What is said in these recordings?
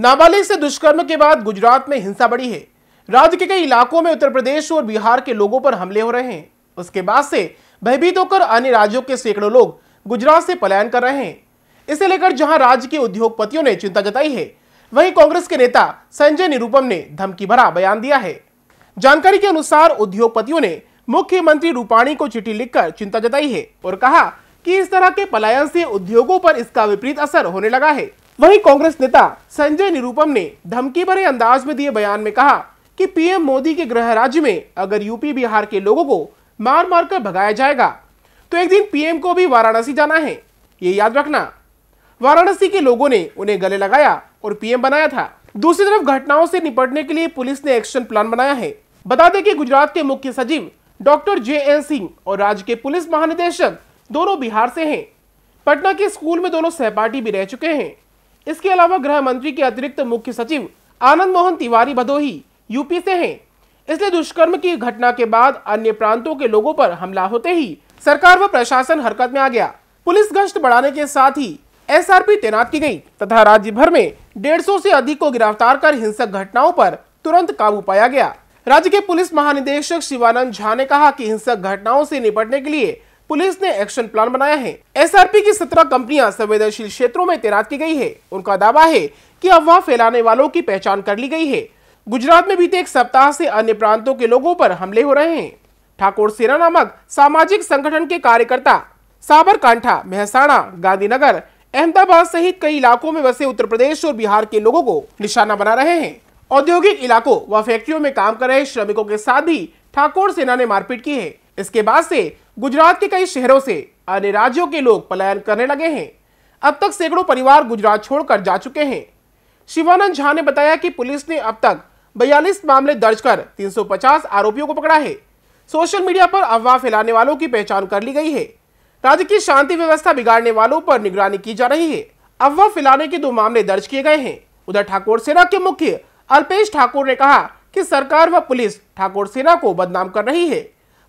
नाबालिग से दुष्कर्म के बाद गुजरात में हिंसा बढ़ी है राज्य के कई इलाकों में उत्तर प्रदेश और बिहार के लोगों पर हमले हो रहे हैं उसके बाद से भयभीत होकर अन्य राज्यों के सैकड़ों लोग गुजरात से पलायन कर रहे हैं इसे लेकर जहां राज्य के उद्योगपतियों ने चिंता जताई है वहीं कांग्रेस के नेता संजय निरुपम ने धमकी भरा बयान दिया है जानकारी के अनुसार उद्योगपतियों ने मुख्यमंत्री रूपाणी को चिट्ठी लिखकर चिंता जताई है और कहा कि इस तरह के पलायन से उद्योगों पर इसका विपरीत असर होने लगा है वहीं कांग्रेस नेता संजय निरुपम ने धमकी भरे अंदाज में दिए बयान में कहा कि पीएम मोदी के गृह राज्य में अगर यूपी बिहार के लोगों को मार मार कर भगाया जाएगा तो एक दिन पीएम को भी वाराणसी जाना है ये याद रखना वाराणसी के लोगों ने उन्हें गले लगाया और पीएम बनाया था दूसरी तरफ घटनाओं से निपटने के लिए पुलिस ने एक्शन प्लान बनाया है बता दें कि गुजरात के मुख्य सचिव डॉक्टर जे एन सिंह और राज्य के पुलिस महानिदेशक दोनों बिहार से हैं पटना के स्कूल में दोनों सहपाठी भी रह चुके हैं इसके अलावा गृह मंत्री के अतिरिक्त मुख्य सचिव आनंद मोहन तिवारी भदोही यूपी से हैं इसलिए दुष्कर्म की घटना के बाद अन्य प्रांतों के लोगों पर हमला होते ही सरकार व प्रशासन हरकत में आ गया पुलिस गश्त बढ़ाने के साथ ही एस तैनात की गयी तथा राज्य भर में डेढ़ सौ अधिक को गिरफ्तार कर हिंसक घटनाओं आरोप तुरंत काबू पाया गया राज्य के पुलिस महानिदेशक शिवानंद झा ने कहा कि हिंसक घटनाओं से निपटने के लिए पुलिस ने एक्शन प्लान बनाया है एसआरपी की सत्रह कंपनियां संवेदनशील क्षेत्रों में तैनात की गई है उनका दावा है कि अफवाह फैलाने वालों की पहचान कर ली गई है गुजरात में बीते एक सप्ताह से अन्य प्रांतों के लोगों पर हमले हो रहे हैं ठाकुर सेना नामक सामाजिक संगठन के कार्यकर्ता साबरकांठा मेहसाणा गांधीनगर अहमदाबाद सहित कई इलाकों में बसे उत्तर प्रदेश और बिहार के लोगों को निशाना बना रहे हैं औद्योगिक इलाकों व फैक्ट्रियों में काम कर रहे श्रमिकों के साथ भी ठाकुर सेना ने मारपीट की है इसके बाद से गुजरात के कई शहरों से अन्य राज्यों के लोग पलायन करने लगे हैं अब तक सैकड़ों परिवार गुजरात छोड़कर जा चुके हैं शिवानंद झा ने बताया कि पुलिस ने अब तक बयालीस मामले दर्ज कर 350 आरोपियों को पकड़ा है सोशल मीडिया पर अफवाह फैलाने वालों की पहचान कर ली गई है राज्य की शांति व्यवस्था बिगाड़ने वालों पर निगरानी की जा रही है अफवाह फैलाने के दो मामले दर्ज किए गए हैं उधर ठाकुर सेना के मुख्य अल्पेश ठाकुर ने कहा कि सरकार व पुलिस ठाकुर सेना को बदनाम कर रही है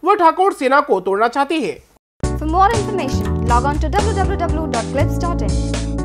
वो ठाकुर सेना को तोड़ना चाहती है for more information log on to W W W dot clips dot in